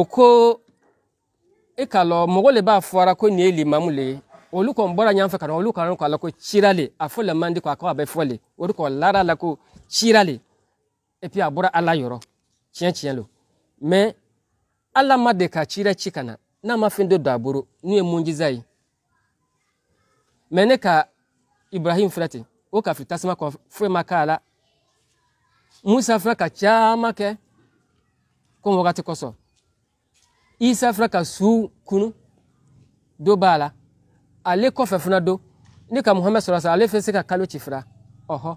oko ikalo mogole ba fuara ko ni eli mamule oluko mbora nyanfa kana oluko ran kwa lako chirale afole mandi kwa kwa befole oruko lara lako chirale et puis abora ala yoro chien chien lo mais ala made ka chira chikana na ma mafindo do aboro ni emunjiza yi mais ne ka ibrahim frati o ka fitasima ko fema kala musa fra ka chama ke ko wakati koso isa fana ka su kunu do b'a la ale kɔfɛ fana do ne ka muhammed sɔrɔ sa ale fɛ se ka kalo ci fana ɔhɔ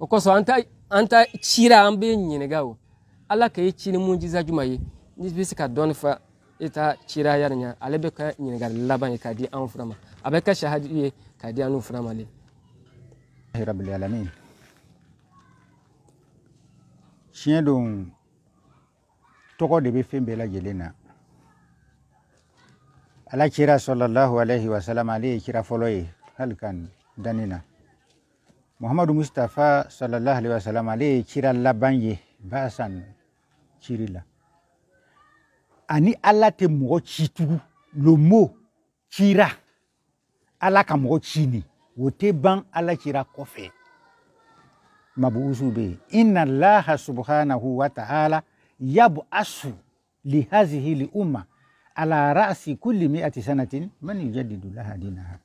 o kosɔn an ta an ta cira an bɛ ɲininka o ala ka e ci ni mun jiza juma ye n'i bɛ se ka dɔɔni fa e ta cira yari ɲɛ ale bɛ kɛ ɲininkali laban ye k'a di anw fana ma a bɛ kɛ sahadi ye k'a di anw fana ma le. tiɲɛ don tɔgɔ de bɛ fɛn bɛɛ lajɛlen na ala kira sɔlɔlahu alaihi salam ale ye kira fɔlɔ ye hali ka dani na muhamadu mustafa sɔlɔlahu alaihi salam ale ye kira laban ye baasan ciri la ani ala tɛ mɔgɔ ci tugu lomo kira ala ka mɔgɔ ci ni o tɛ ban ala kira kɔfɛ mabuusu bɛ inna laha subhanahu wa ta'ala yabasu lihadhihi liumma ala rasi kulli miati sanatin man yujadidu laha dinaha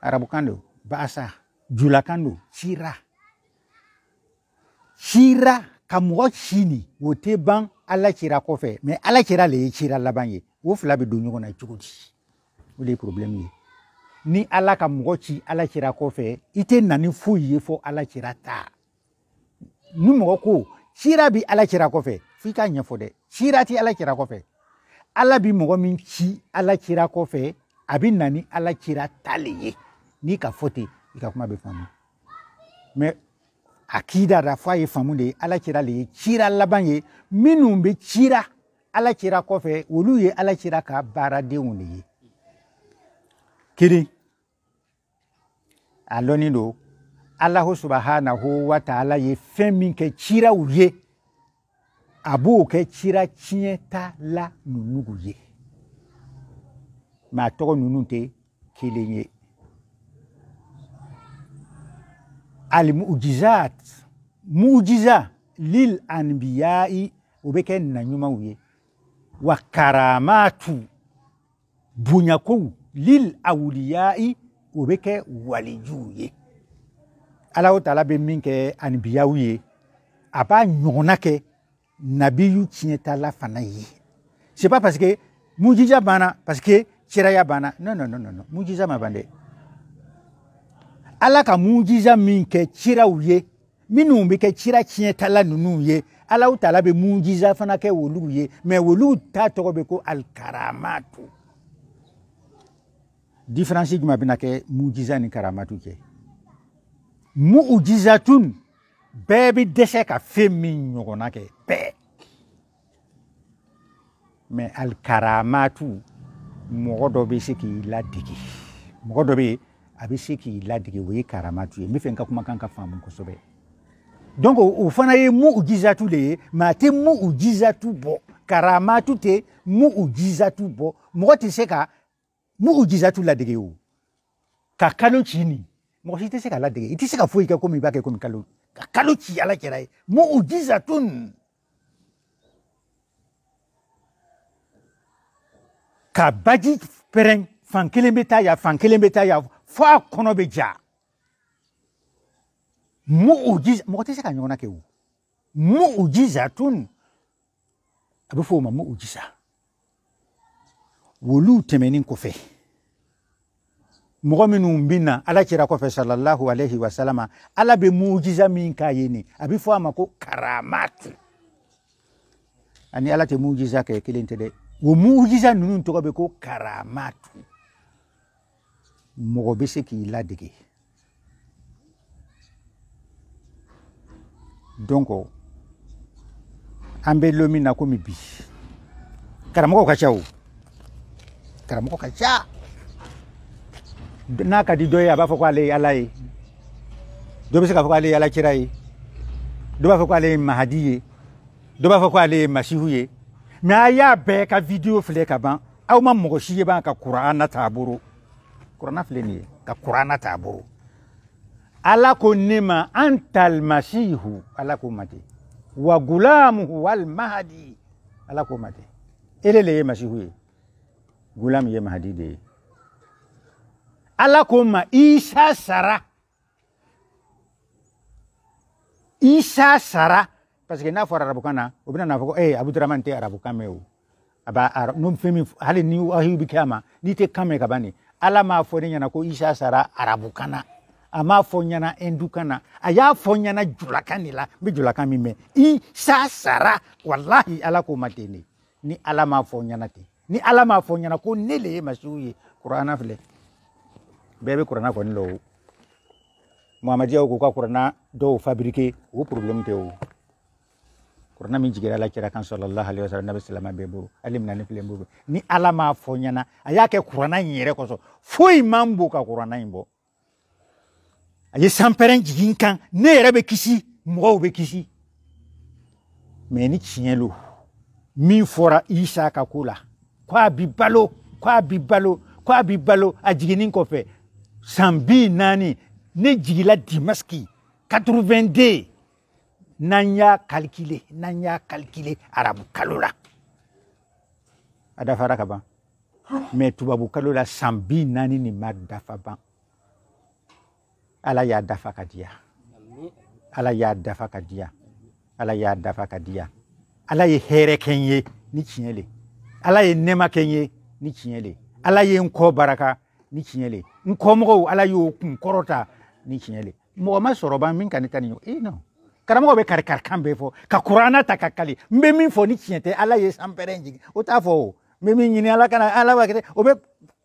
arabu kan baasa jula kan shira shira sira ka wote si ban ala cira kɔfɛ me ala cira le ye labanye laban ye dunyo fila bɛ don ɲɔgɔn na cogo di o ye ni ala ka mɔgɔ ala cira kɔfɛ ite nani na fo ala cira ta numoko sira bi ala kira kɔfɛ f'i k'a ɲɛfɔ dɛ sira ti ala kira kɔfɛ ala bi mɔgɔ min ci ala kira kɔfɛ a bi na ni ala kira ta le ye n'i ka fɔ ten i ka kuma bɛ faamu mɛ akida da f'a ye faamu de ye ala kira le ye cira laban ye minnu bɛ cira ala kira kɔfɛ olu ye ala kira ka baaradenw de ye kelen a lɔnnen don alahu subhanahu wa taala ye fɛn min kɛ ciraw ye a b'o kɛ cira tiɲɛta la nunugu ye ma a tɔgɔ ninnu tɛ kelen ye almujizat mujiza lil anbiyai o bɛ kɛ naɲumanw ye wa karamatu bonyakow lil awliyai o bɛ kɛ walijuw ye ala o tala bɛ min kɛ anibiyaw ye a b'a ɲɔgɔnna kɛ nabiyu tiɲɛtala fana ye c'est pas parce que mujiza banna parce que kiraya banna non non non non mujiza ma ban dɛ ala ka mujiza min kɛ ciraw ye minnu bɛ kɛ cira tiɲɛtala ninnu ye ala o tala bɛ mujiza fana kɛ olugu ye mɛ olu ta tɔgɔ bɛ ko alikaramatu différence jumɛn bɛna kɛ mujiza ni karamatu cɛ mu'jizatun bɛɛ bi dɛsɛ ka fɛn min ɲɔgɔnna kɛ bɛɛ mɛ alikaramatu mɔgɔ dɔ bɛ se k'i ladege mɔgɔ dɔ bɛ yen a bɛ se k'i ladege o ye karamatu ye n bɛ fɛ n ka kumakan ka faamu kosɛbɛ donc o fana ye mu'jizatu de ye mɛ a tɛ mu'jizatu bɔ karamatu tɛ mu'jizatu bɔ mɔgɔ tɛ se ka mu'jizatu ladege o ka kalo ci nin mɔgɔ si tɛ se ka ladege i tɛ se ka foyi kɛ komi i b'a kɛ komi kalo ka kalo ci ala kɛra ye mu'jizatun ka baji pɛrɛn fan kelen bɛ taa yan fan kelen bɛ taa yan fo a kɔnɔ bɛ ja mu'jiza mɔgɔ tɛ se ka ɲɔgɔnna kɛ o mu'jizatun a bɛ fɔ o ma mu'jiza woluw tɛmɛnen kɔfɛ mɔgɔ minnu bɛ na ala cira kɔfɛ salalahu alayhi wa salama ala bɛ mujiza min k'a ye ni a bɛ fɔ a ma ko karamat ani ala tɛ mujiza kɛ kelen tɛ dɛ o mujiza ninnu tɔgɔ bɛ ko karamat mɔgɔ bɛ se k'i ladege donc an bɛ lo min na komi bi karamɔgɔw ka ca o karamɔgɔ ka ca n'a ka di dɔ ye a b'a fɔ k'ale ye ala ye dɔ bɛ se k'a fɔ k'ale ye alakira ye dɔ b'a fɔ k'ale ye mahadi ye dɔ b'a fɔ k'ale ye masihu ye mɛ a y'a bɛɛ ka vidiyo filɛ ka ban aw ma mɔgɔ si ye ban ka kuranna t'a boro kuranna filɛ nin ye ka kuranna t'a boro ala ko ne ma an talmasihu ala ko ma ten wa gulamuhu walmahadi ala ko ma ten ele le ye masihu ye gulam ye mahadi de ye ala k'o ma isa sara isa sara parce que n'a fɔra arabukan na o bɛna n'a fɔ ko ee eh, abudurahman tɛ arabukan mɛn o a b'a ara n'o fɛn min hali ni wahiyu bɛ kɛ a ma n'i tɛ kan mɛn ka ban de ala m'a fɔ ne ɲɛna ko isa sara arabukan na a m'a fɔ n ɲɛna hindukan na a y'a fɔ n ɲɛna julakan de la n bɛ julakan min mɛn isa sara walahi ala k'o ma ten de ni ala m'a fɔ n ɲɛna ten ni ala m'a fɔ n ɲɛna ko ne le ye masiw ye kuranna filɛ bebe kurana kwa nilo lɔ o muhamadiyaw k'u ka kuranna dɔw fabriqué o u tɛ o kuranna min jigira la kira kan sallallahu alaihi wasallam nabi salama bɛɛ bolo hali mina ne ni alama afonyana ayake kurana a y'a kɛ kuranna in yɛrɛ kɔsɔn foyi man bon ka kuranna in bɔ a ye sanpɛrɛn jigin ne yɛrɛ bɛ kisi mwa ube kisi meni chinyelu tiɲɛ min fɔra isa kakula kwa bibalo kwa bibalo kwa bibalo ko a bi balo san bi naani ne jigila dimaski 82 n'an y'a kalikile n'an y'a kalikile arabu kalo la a dafara ka ban mɛ tubabu kalo la san bi naani nin ma dafa ban ala y'a dafa ka diya ala y'a dafa ka diya ala y'a dafa ka diya ala ye hɛrɛ kɛ n ye ni tiɲɛ le ala ye nɛma kɛ n ye ni tiɲɛ le ala ye n kɔ baraka ni tiɲɛ le n kɔmɔgɔw ala y'o kun kɔrɔta ni tiɲɛ le mɔgɔ ma sɔrɔ ban min ka ne ta nin ye e eh, non karamɔgɔ bɛ kari kari kan bɛɛ fɔ ka kuranna ta ka kali n bɛ min fɔ ni tiɲɛ tɛ ala ye san jigin o t'a fɔ o n bɛ min ɲini ala kana ala b'a kɛ o bɛ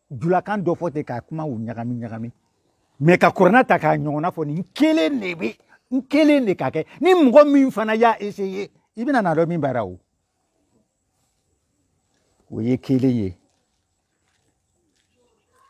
julakan dɔ fɔ ten k'a kumaw ɲagami ɲagami mɛ ka kuranna ta k'a ɲɔgɔnna fɔ nin kelen de bɛ n kelen de ka kɛ ni mɔgɔ min fana y'a essayer i bɛna na dɔn min b'a ra o o ye kelen ye